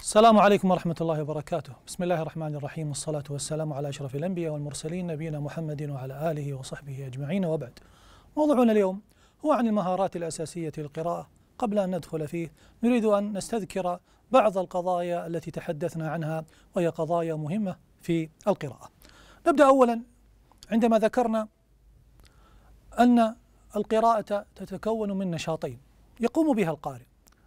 السلام عليكم ورحمة الله وبركاته بسم الله الرحمن الرحيم والصلاة والسلام على أشرف الأنبياء والمرسلين نبينا محمد وعلى آله وصحبه أجمعين وبعد موضوعنا اليوم هو عن المهارات الأساسية للقراءة قبل أن ندخل فيه نريد أن نستذكر بعض القضايا التي تحدثنا عنها وهي قضايا مهمة في القراءة نبدأ أولا عندما ذكرنا أن القراءة تتكون من نشاطين يقوم بها القارئ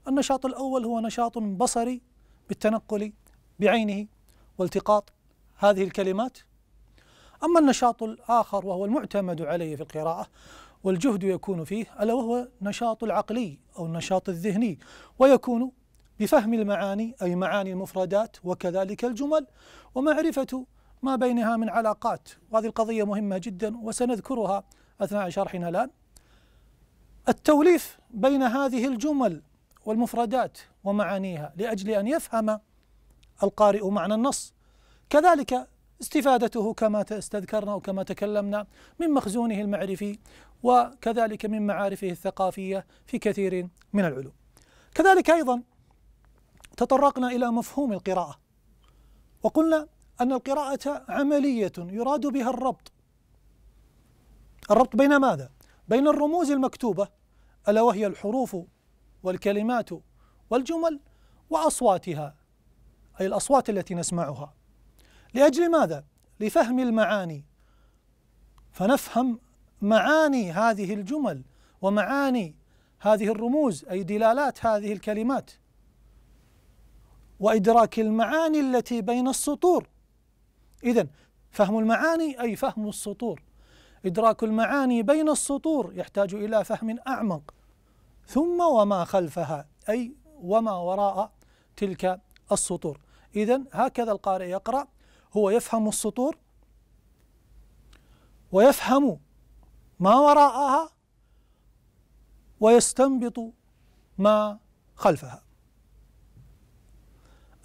النشاط الأول هو نشاط بصري بالتنقل بعينه والتقاط هذه الكلمات أما النشاط الآخر وهو المعتمد عليه في القراءة والجهد يكون فيه ألا وهو النشاط العقلي أو النشاط الذهني ويكون بفهم المعاني أي معاني المفردات وكذلك الجمل ومعرفة ما بينها من علاقات وهذه القضية مهمة جدا وسنذكرها أثناء شرحنا الآن التوليف بين هذه الجمل والمفردات ومعانيها لأجل أن يفهم القارئ معنى النص كذلك استفادته كما استذكرنا وكما تكلمنا من مخزونه المعرفي وكذلك من معارفه الثقافية في كثير من العلوم كذلك أيضا تطرقنا إلى مفهوم القراءة وقلنا أن القراءة عملية يراد بها الربط الربط بين ماذا؟ بين الرموز المكتوبة ألا وهي الحروف والكلمات والجمل وأصواتها أي الأصوات التي نسمعها لأجل ماذا؟ لفهم المعاني فنفهم معاني هذه الجمل ومعاني هذه الرموز أي دلالات هذه الكلمات وإدراك المعاني التي بين السطور إذا فهم المعاني أي فهم السطور إدراك المعاني بين السطور يحتاج إلى فهم أعمق ثم وما خلفها أي وما وراء تلك السطور إذا هكذا القارئ يقرأ هو يفهم السطور ويفهم ما وراءها ويستنبط ما خلفها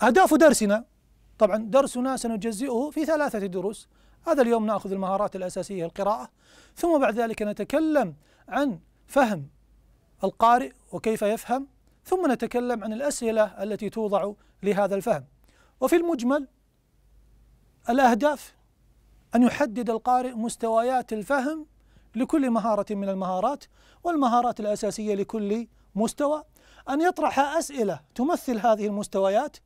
أهداف درسنا طبعا درسنا سنجزئه في ثلاثة دروس هذا اليوم نأخذ المهارات الأساسية القراءة ثم بعد ذلك نتكلم عن فهم القارئ وكيف يفهم ثم نتكلم عن الأسئلة التي توضع لهذا الفهم وفي المجمل الأهداف أن يحدد القارئ مستويات الفهم لكل مهارة من المهارات والمهارات الأساسية لكل مستوى أن يطرح أسئلة تمثل هذه المستويات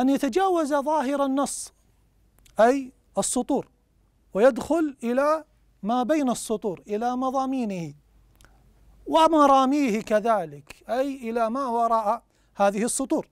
أن يتجاوز ظاهر النص أي السطور ويدخل إلى ما بين السطور إلى مضامينه ومراميه كذلك أي إلى ما وراء هذه السطور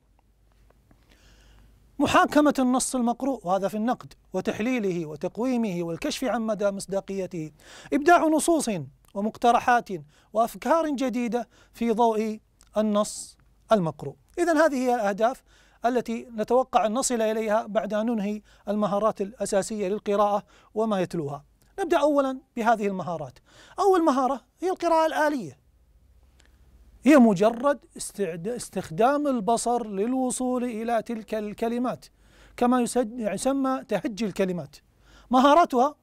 محاكمة النص المقروء وهذا في النقد وتحليله وتقويمه والكشف عن مدى مصداقيته إبداع نصوص ومقترحات وأفكار جديدة في ضوء النص المقروء إذا هذه هي الأهداف التي نتوقع أن نصل إليها بعد أن ننهي المهارات الأساسية للقراءة وما يتلوها نبدأ أولا بهذه المهارات أول مهارة هي القراءة الآلية هي مجرد استخدام البصر للوصول إلى تلك الكلمات كما يسمى تهجي الكلمات مهارتها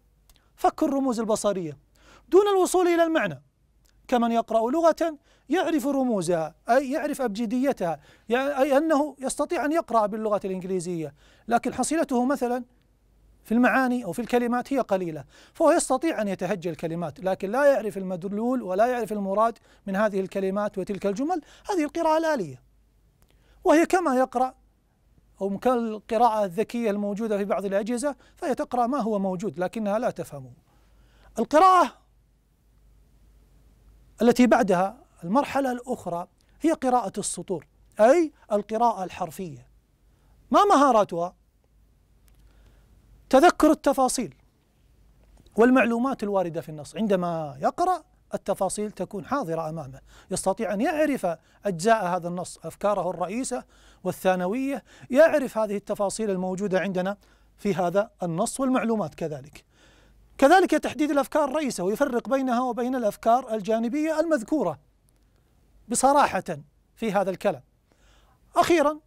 فك الرموز البصرية دون الوصول إلى المعنى كمن يقرأ لغة يعرف رموزها أي يعرف أبجديتها أي أنه يستطيع أن يقرأ باللغة الإنجليزية لكن حصيلته مثلا في المعاني أو في الكلمات هي قليلة فهو يستطيع أن يتهجى الكلمات لكن لا يعرف المدلول ولا يعرف المراد من هذه الكلمات وتلك الجمل هذه القراءة الآلية وهي كما يقرأ أو كالقراءة الذكية الموجودة في بعض الأجهزة فهي تقرأ ما هو موجود لكنها لا تفهمه القراءة التي بعدها المرحلة الأخرى هي قراءة السطور أي القراءة الحرفية ما مهاراتها؟ تذكر التفاصيل والمعلومات الوارده في النص عندما يقرا التفاصيل تكون حاضره امامه يستطيع ان يعرف اجزاء هذا النص افكاره الرئيسه والثانويه يعرف هذه التفاصيل الموجوده عندنا في هذا النص والمعلومات كذلك كذلك تحديد الافكار الرئيسه ويفرق بينها وبين الافكار الجانبيه المذكوره بصراحه في هذا الكلام اخيرا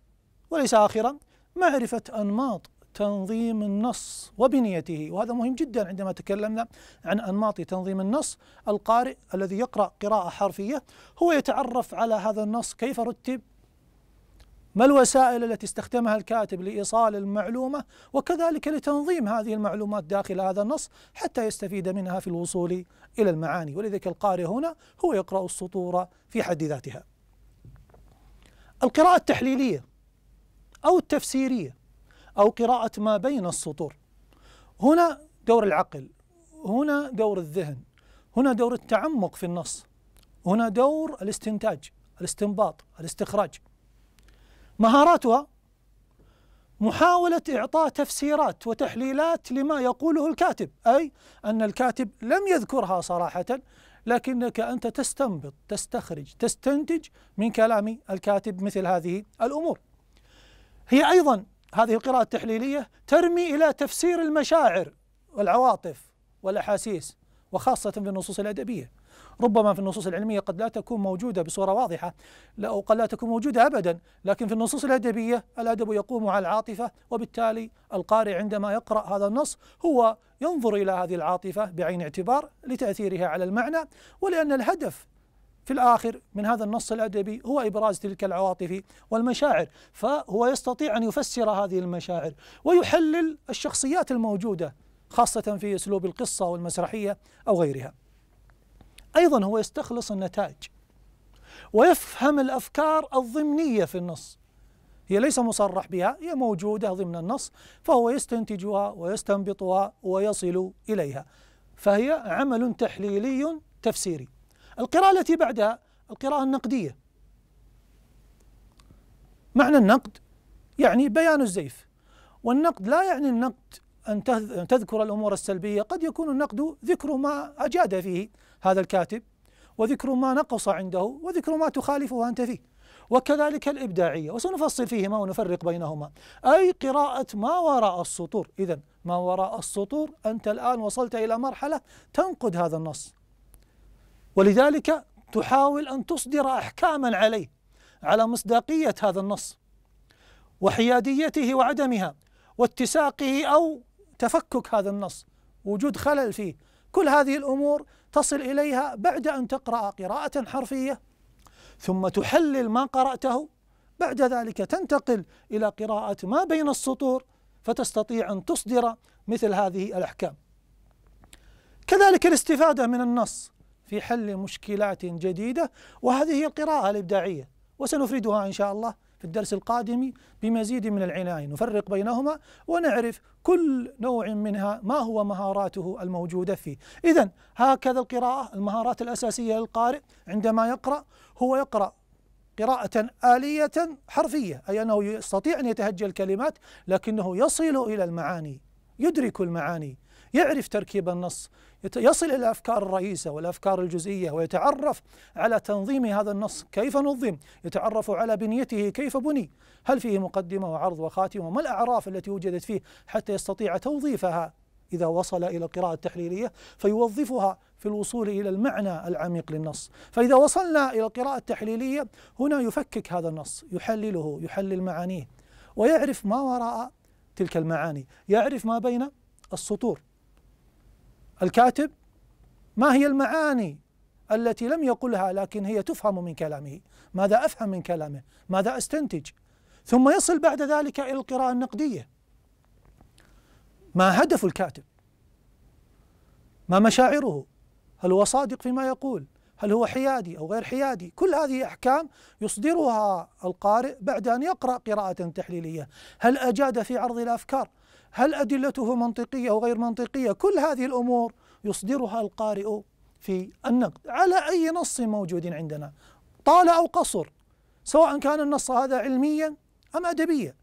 وليس اخيرا معرفه انماط تنظيم النص وبنيته وهذا مهم جدا عندما تكلمنا عن أنماط تنظيم النص القارئ الذي يقرأ قراءة حرفية هو يتعرف على هذا النص كيف رتب ما الوسائل التي استخدمها الكاتب لإيصال المعلومة وكذلك لتنظيم هذه المعلومات داخل هذا النص حتى يستفيد منها في الوصول إلى المعاني ولذلك القارئ هنا هو يقرأ السطور في حد ذاتها القراءة التحليلية أو التفسيرية أو قراءة ما بين السطور هنا دور العقل هنا دور الذهن هنا دور التعمق في النص هنا دور الاستنتاج الاستنباط الاستخراج مهاراتها محاولة إعطاء تفسيرات وتحليلات لما يقوله الكاتب أي أن الكاتب لم يذكرها صراحة لكنك أنت تستنبط تستخرج تستنتج من كلام الكاتب مثل هذه الأمور هي أيضا هذه القراءة التحليلية ترمي إلى تفسير المشاعر والعواطف والأحاسيس وخاصة في النصوص الأدبية ربما في النصوص العلمية قد لا تكون موجودة بصورة واضحة لا أو قد لا تكون موجودة أبدا لكن في النصوص الأدبية الأدب يقوم على العاطفة وبالتالي القارئ عندما يقرأ هذا النص هو ينظر إلى هذه العاطفة بعين اعتبار لتأثيرها على المعنى ولأن الهدف في الآخر من هذا النص الأدبي هو إبراز تلك العواطف والمشاعر فهو يستطيع أن يفسر هذه المشاعر ويحلل الشخصيات الموجودة خاصة في أسلوب القصة والمسرحية أو غيرها أيضا هو يستخلص النتائج ويفهم الأفكار الضمنية في النص هي ليس مصرح بها هي موجودة ضمن النص فهو يستنتجها ويستنبطها ويصل إليها فهي عمل تحليلي تفسيري القراءة التي بعدها القراءة النقدية معنى النقد يعني بيان الزيف والنقد لا يعني النقد أن تذكر الأمور السلبية قد يكون النقد ذكر ما أجاد فيه هذا الكاتب وذكر ما نقص عنده وذكر ما تخالفه أنت فيه وكذلك الإبداعية وسنفصل فيهما ونفرق بينهما أي قراءة ما وراء السطور إذا ما وراء السطور أنت الآن وصلت إلى مرحلة تنقد هذا النص ولذلك تحاول أن تصدر أحكاما عليه على مصداقية هذا النص وحياديته وعدمها واتساقه أو تفكك هذا النص وجود خلل فيه كل هذه الأمور تصل إليها بعد أن تقرأ قراءة حرفية ثم تحلل ما قرأته بعد ذلك تنتقل إلى قراءة ما بين السطور فتستطيع أن تصدر مثل هذه الأحكام كذلك الاستفادة من النص في حل مشكلات جديدة وهذه هي القراءة الإبداعية وسنفردها إن شاء الله في الدرس القادم بمزيد من العناية نفرق بينهما ونعرف كل نوع منها ما هو مهاراته الموجودة فيه إذا هكذا القراءة المهارات الأساسية للقارئ عندما يقرأ هو يقرأ قراءة آلية حرفية أي أنه يستطيع أن يتهجى الكلمات لكنه يصل إلى المعاني يدرك المعاني يعرف تركيب النص يصل إلى أفكار الرئيسة والأفكار الجزئية ويتعرف على تنظيم هذا النص كيف نظم يتعرف على بنيته كيف بني هل فيه مقدمة وعرض وخاتمة وما الأعراف التي وجدت فيه حتى يستطيع توظيفها إذا وصل إلى القراءة التحليلية فيوظفها في الوصول إلى المعنى العميق للنص فإذا وصلنا إلى القراءة التحليلية هنا يفكك هذا النص يحلله يحلل معانيه ويعرف ما وراء تلك المعاني يعرف ما بين السطور الكاتب ما هي المعاني التي لم يقلها لكن هي تفهم من كلامه ماذا أفهم من كلامه ماذا أستنتج ثم يصل بعد ذلك إلى القراءة النقدية ما هدف الكاتب ما مشاعره هل هو صادق فيما يقول هل هو حيادي أو غير حيادي كل هذه أحكام يصدرها القارئ بعد أن يقرأ قراءة تحليلية هل أجاد في عرض الأفكار هل أدلته منطقية أو غير منطقية كل هذه الأمور يصدرها القارئ في النقد على أي نص موجود عندنا طال أو قصر سواء كان النص هذا علميا أم أدبيا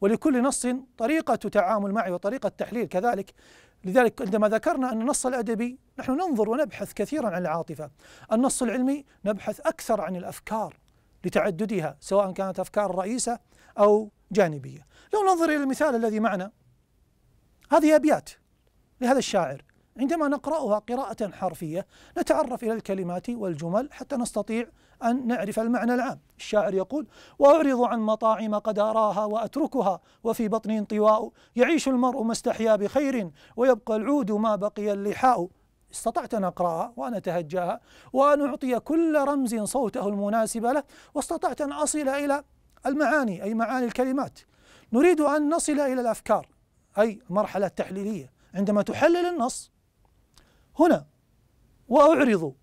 ولكل نص طريقة تعامل معه وطريقة تحليل كذلك لذلك عندما ذكرنا أن النص الأدبي نحن ننظر ونبحث كثيرا عن العاطفة النص العلمي نبحث أكثر عن الأفكار لتعددها سواء كانت أفكار رئيسة أو جانبية لو ننظر إلى المثال الذي معنا هذه أبيات لهذا الشاعر عندما نقرأها قراءة حرفية نتعرف إلى الكلمات والجمل حتى نستطيع أن نعرف المعنى العام الشاعر يقول وأعرض عن مطاعم قد أراها وأتركها وفي بطني انطواء يعيش المرء ما استحيا بخير ويبقى العود ما بقي اللحاء استطعت أن أقرأها وأن أتهجاها وأن أعطي كل رمز صوته المناسب له واستطعت أن أصل إلى المعاني أي معاني الكلمات نريد أن نصل إلى الأفكار أي مرحلة تحليلية عندما تحلل النص هنا وأعرض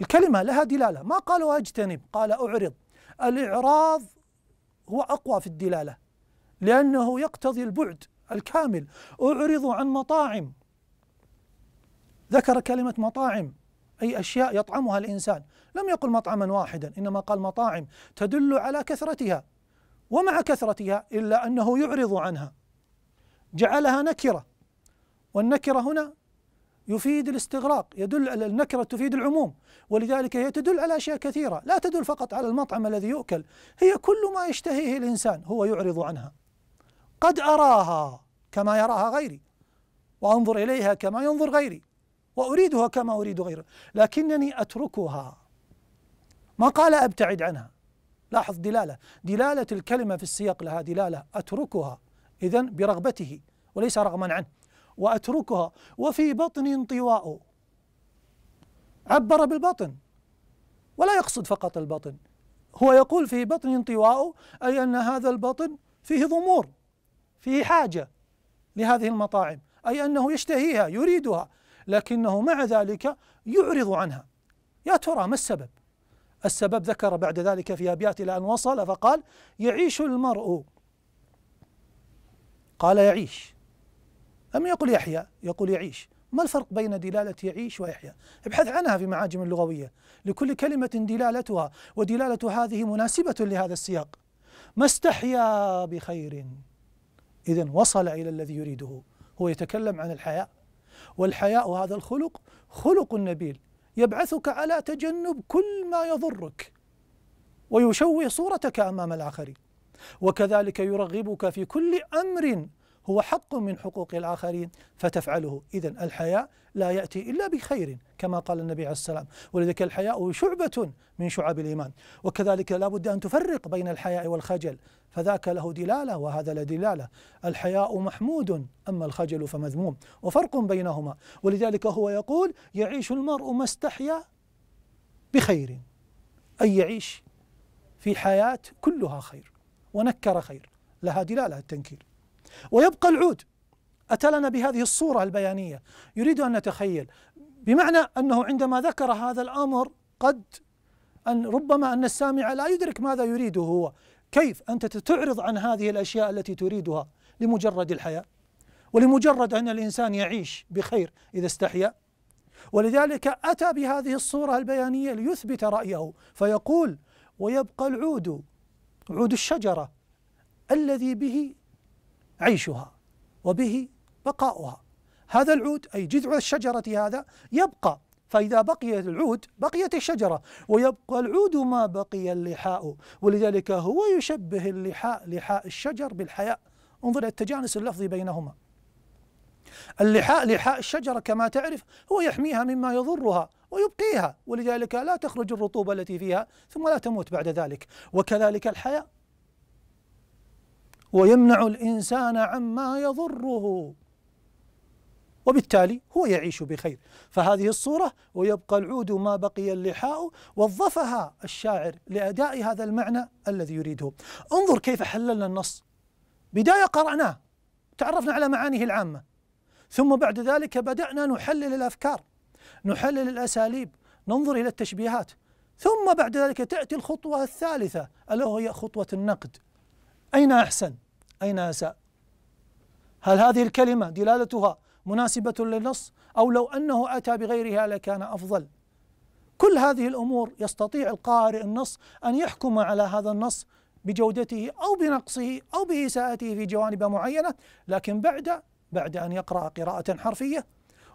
الكلمة لها دلالة ما قالوا أجتنب قال أعرض الإعراض هو أقوى في الدلالة لأنه يقتضي البعد الكامل أعرض عن مطاعم ذكر كلمة مطاعم أي أشياء يطعمها الإنسان لم يقل مطعما واحدا إنما قال مطاعم تدل على كثرتها ومع كثرتها إلا أنه يعرض عنها جعلها نكرة والنكرة هنا يفيد الاستغراق يدل على النكرة تفيد العموم ولذلك هي تدل على أشياء كثيرة لا تدل فقط على المطعم الذي يؤكل هي كل ما يشتهيه الإنسان هو يعرض عنها قد أراها كما يراها غيري وأنظر إليها كما ينظر غيري وأريدها كما أريد غيره لكنني أتركها ما قال أبتعد عنها لاحظ دلالة دلالة الكلمة في السياق لها دلالة أتركها إذا برغبته وليس رغما عنه وأتركها وفي بطني انطواء عبر بالبطن ولا يقصد فقط البطن هو يقول في بطن انطواء أي أن هذا البطن فيه ضمور فيه حاجة لهذه المطاعم أي أنه يشتهيها يريدها لكنه مع ذلك يعرض عنها يا ترى ما السبب السبب ذكر بعد ذلك في أبيات إلى أن وصل فقال يعيش المرء قال يعيش لم يقل يحيى يقول يعيش ما الفرق بين دلالة يعيش ويحيى ابحث عنها في معاجم اللغوية لكل كلمة دلالتها ودلالة هذه مناسبة لهذا السياق ما استحيا بخير إذا وصل إلى الذي يريده هو يتكلم عن الحياء والحياء هذا الخلق خلق نبيل يبعثك على تجنب كل ما يضرك ويشوه صورتك أمام الآخرين وكذلك يرغبك في كل امر هو حق من حقوق الآخرين فتفعله إذا الحياء لا يأتي إلا بخير كما قال النبي عليه السلام ولذلك الحياء شعبة من شعب الإيمان وكذلك لا بد أن تفرق بين الحياء والخجل فذاك له دلالة وهذا له دلالة الحياء محمود أما الخجل فمذموم وفرق بينهما ولذلك هو يقول يعيش المرء ما استحيا بخير أي يعيش في حياة كلها خير ونكر خير لها دلالة التنكير ويبقى العود أتى لنا بهذه الصورة البيانية يريد أن نتخيل بمعنى أنه عندما ذكر هذا الأمر قد أن ربما أن السامع لا يدرك ماذا يريده هو كيف أنت تعرض عن هذه الأشياء التي تريدها لمجرد الحياة ولمجرد أن الإنسان يعيش بخير إذا استحيا ولذلك أتى بهذه الصورة البيانية ليثبت رأيه فيقول ويبقى العود عود الشجرة الذي به عيشها وبه بقاؤها هذا العود أي جذع الشجرة هذا يبقى فإذا بقي العود بقيت الشجرة ويبقى العود ما بقي اللحاء ولذلك هو يشبه اللحاء لحاء الشجر بالحياء انظر التجانس اللفظي بينهما اللحاء لحاء الشجرة كما تعرف هو يحميها مما يضرها ويبقيها ولذلك لا تخرج الرطوبة التي فيها ثم لا تموت بعد ذلك وكذلك الحياء ويمنع الإنسان عما يضره وبالتالي هو يعيش بخير فهذه الصورة ويبقى العود ما بقي اللحاء وظفها الشاعر لأداء هذا المعنى الذي يريده انظر كيف حللنا النص بداية قرأناه تعرفنا على معانيه العامة ثم بعد ذلك بدأنا نحلل الأفكار نحلل الأساليب ننظر إلى التشبيهات ثم بعد ذلك تأتي الخطوة الثالثة ألا وهي خطوة النقد أين أحسن أين أساء هل هذه الكلمة دلالتها مناسبة للنص أو لو أنه أتى بغيرها لكان أفضل كل هذه الأمور يستطيع القارئ النص أن يحكم على هذا النص بجودته أو بنقصه أو بإساءته في جوانب معينة لكن بعد بعد أن يقرأ قراءة حرفية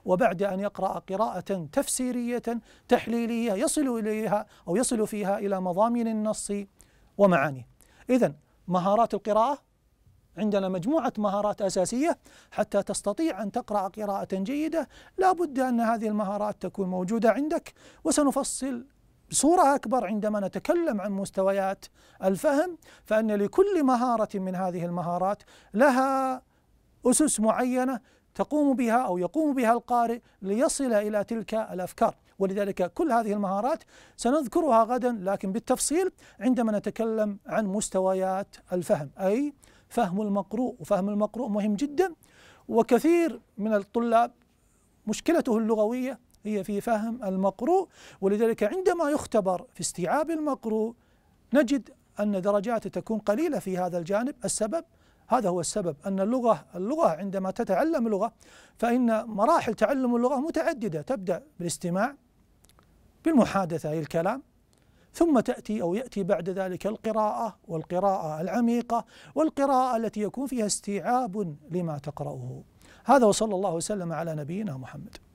وبعد أن يقرأ قراءة تفسيرية تحليلية يصل إليها أو يصل فيها إلى مضامين النص ومعانيه إذا مهارات القراءة عندنا مجموعة مهارات أساسية حتى تستطيع أن تقرأ قراءة جيدة لا بد أن هذه المهارات تكون موجودة عندك وسنفصل بصورة أكبر عندما نتكلم عن مستويات الفهم فأن لكل مهارة من هذه المهارات لها أسس معينة تقوم بها أو يقوم بها القارئ ليصل إلى تلك الأفكار ولذلك كل هذه المهارات سنذكرها غدا لكن بالتفصيل عندما نتكلم عن مستويات الفهم أي فهم المقروء وفهم المقروء مهم جدا وكثير من الطلاب مشكلته اللغوية هي في فهم المقروء ولذلك عندما يختبر في استيعاب المقروء نجد أن درجاته تكون قليلة في هذا الجانب السبب هذا هو السبب أن اللغة اللغة عندما تتعلم اللغة فإن مراحل تعلم اللغة متعددة تبدأ بالاستماع بالمحادثة أي الكلام ثم تأتي أو يأتي بعد ذلك القراءة والقراءة العميقة والقراءة التي يكون فيها استيعاب لما تقرأه هذا وصلى الله وسلم على نبينا محمد